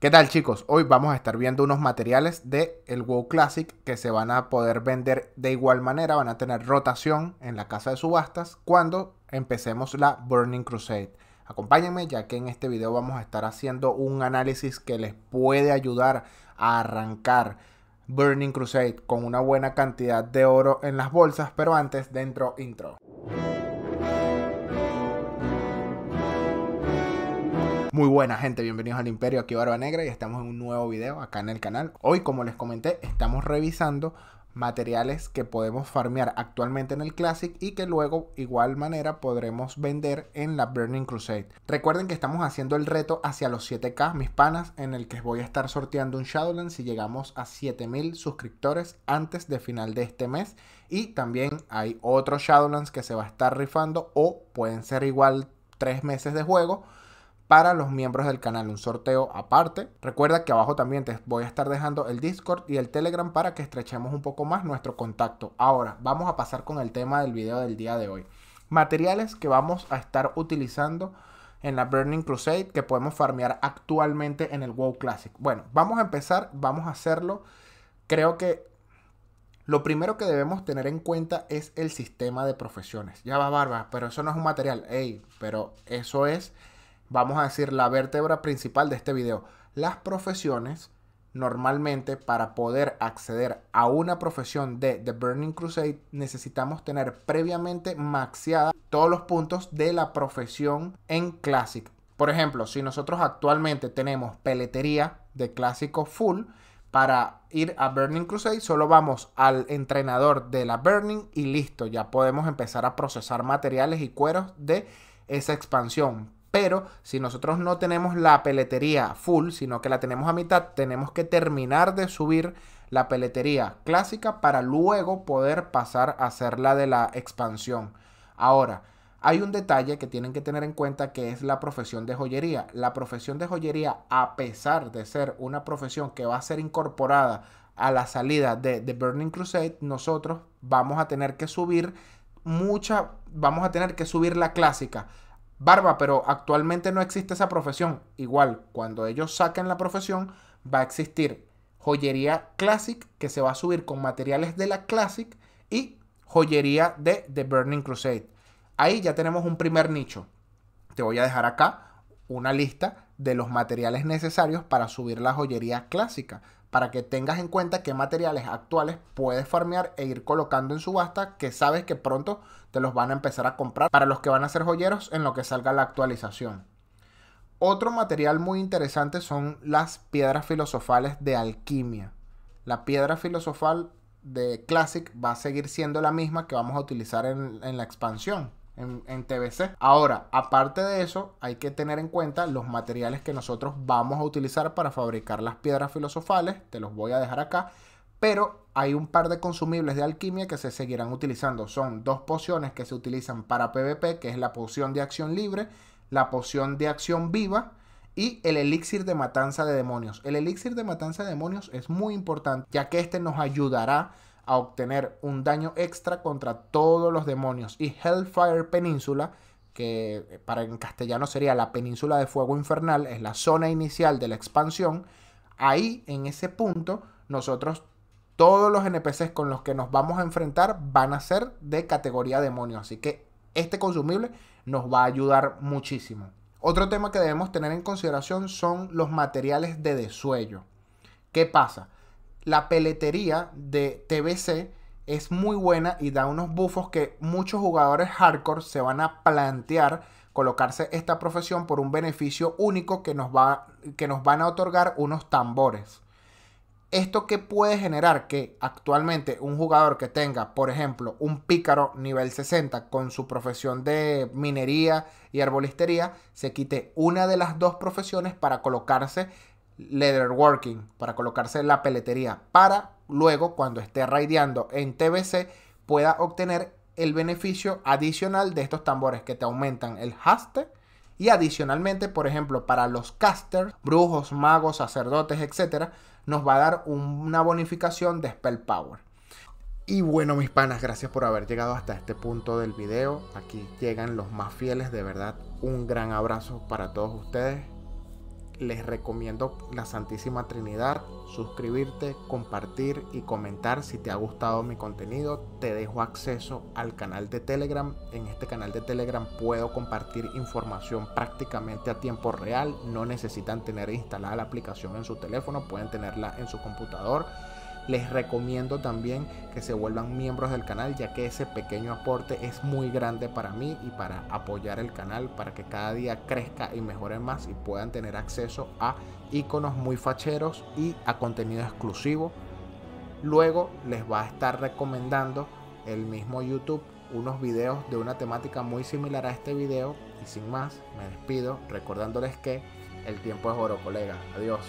¿Qué tal chicos? Hoy vamos a estar viendo unos materiales de el WoW Classic que se van a poder vender de igual manera, van a tener rotación en la casa de subastas cuando empecemos la Burning Crusade. Acompáñenme ya que en este video vamos a estar haciendo un análisis que les puede ayudar a arrancar Burning Crusade con una buena cantidad de oro en las bolsas, pero antes dentro intro. Muy buena gente, bienvenidos al Imperio, aquí Barba Negra y estamos en un nuevo video acá en el canal. Hoy, como les comenté, estamos revisando materiales que podemos farmear actualmente en el Classic y que luego igual manera podremos vender en la Burning Crusade. Recuerden que estamos haciendo el reto hacia los 7k, mis panas, en el que voy a estar sorteando un Shadowlands si llegamos a 7000 suscriptores antes de final de este mes. Y también hay otro Shadowlands que se va a estar rifando o pueden ser igual 3 meses de juego para los miembros del canal, un sorteo aparte. Recuerda que abajo también te voy a estar dejando el Discord y el Telegram para que estrechemos un poco más nuestro contacto. Ahora, vamos a pasar con el tema del video del día de hoy. Materiales que vamos a estar utilizando en la Burning Crusade que podemos farmear actualmente en el WoW Classic. Bueno, vamos a empezar, vamos a hacerlo. Creo que lo primero que debemos tener en cuenta es el sistema de profesiones. Ya va, barba, pero eso no es un material. Ey, pero eso es vamos a decir, la vértebra principal de este video. Las profesiones, normalmente para poder acceder a una profesión de The Burning Crusade, necesitamos tener previamente maxiada todos los puntos de la profesión en Classic. Por ejemplo, si nosotros actualmente tenemos peletería de clásico full, para ir a Burning Crusade solo vamos al entrenador de la Burning y listo, ya podemos empezar a procesar materiales y cueros de esa expansión. Pero si nosotros no tenemos la peletería full, sino que la tenemos a mitad, tenemos que terminar de subir la peletería clásica para luego poder pasar a hacer la de la expansión. Ahora, hay un detalle que tienen que tener en cuenta que es la profesión de joyería. La profesión de joyería, a pesar de ser una profesión que va a ser incorporada a la salida de The Burning Crusade, nosotros vamos a tener que subir mucha, vamos a tener que subir la clásica barba, pero actualmente no existe esa profesión. Igual, cuando ellos saquen la profesión, va a existir joyería Classic, que se va a subir con materiales de la Classic, y joyería de The Burning Crusade. Ahí ya tenemos un primer nicho. Te voy a dejar acá una lista de los materiales necesarios para subir la joyería clásica para que tengas en cuenta qué materiales actuales puedes farmear e ir colocando en subasta que sabes que pronto te los van a empezar a comprar para los que van a ser joyeros en lo que salga la actualización. Otro material muy interesante son las piedras filosofales de alquimia. La piedra filosofal de Classic va a seguir siendo la misma que vamos a utilizar en, en la expansión en, TBC. Ahora, aparte de eso, hay que tener en cuenta los materiales que nosotros vamos a utilizar para fabricar las piedras filosofales. Te los voy a dejar acá. Pero hay un par de consumibles de alquimia que se seguirán utilizando. Son dos pociones que se utilizan para PvP, que es la poción de acción libre, la poción de acción viva, y el elixir de matanza de demonios. El elixir de matanza de demonios es muy importante, ya que este nos ayudará a obtener un daño extra contra todos los demonios. Y Hellfire Península, que para en castellano sería la Península de Fuego Infernal, es la zona inicial de la expansión. Ahí, en ese punto, nosotros todos los NPCs con los que nos vamos a enfrentar van a ser de categoría demonio. Así que este consumible nos va a ayudar muchísimo. Otro tema que debemos tener en consideración son los materiales de desuello. ¿Qué pasa? la peletería de TBC es muy buena y da unos bufos que muchos jugadores hardcore se van a plantear colocarse esta profesión por un beneficio único que nos, va, que nos van a otorgar unos tambores. ¿Esto que puede generar? Que actualmente un jugador que tenga, por ejemplo, un pícaro nivel 60 con su profesión de minería y arbolistería, se quite una de las dos profesiones para colocarse Leather working para colocarse la peletería, para luego cuando esté raideando en TBC pueda obtener el beneficio adicional de estos tambores que te aumentan el haste y adicionalmente, por ejemplo, para los casters, brujos, magos, sacerdotes, etcétera, nos va a dar una bonificación de spell power. Y bueno, mis panas, gracias por haber llegado hasta este punto del video. Aquí llegan los más fieles, de verdad, un gran abrazo para todos ustedes les recomiendo la Santísima Trinidad, suscribirte, compartir y comentar si te ha gustado mi contenido. Te dejo acceso al canal de Telegram. En este canal de Telegram puedo compartir información prácticamente a tiempo real. No necesitan tener instalada la aplicación en su teléfono, pueden tenerla en su computador. Les recomiendo también que se vuelvan miembros del canal ya que ese pequeño aporte es muy grande para mí y para apoyar el canal para que cada día crezca y mejore más y puedan tener acceso a iconos muy facheros y a contenido exclusivo. Luego les va a estar recomendando el mismo YouTube unos videos de una temática muy similar a este video y sin más me despido recordándoles que el tiempo es oro colega. Adiós.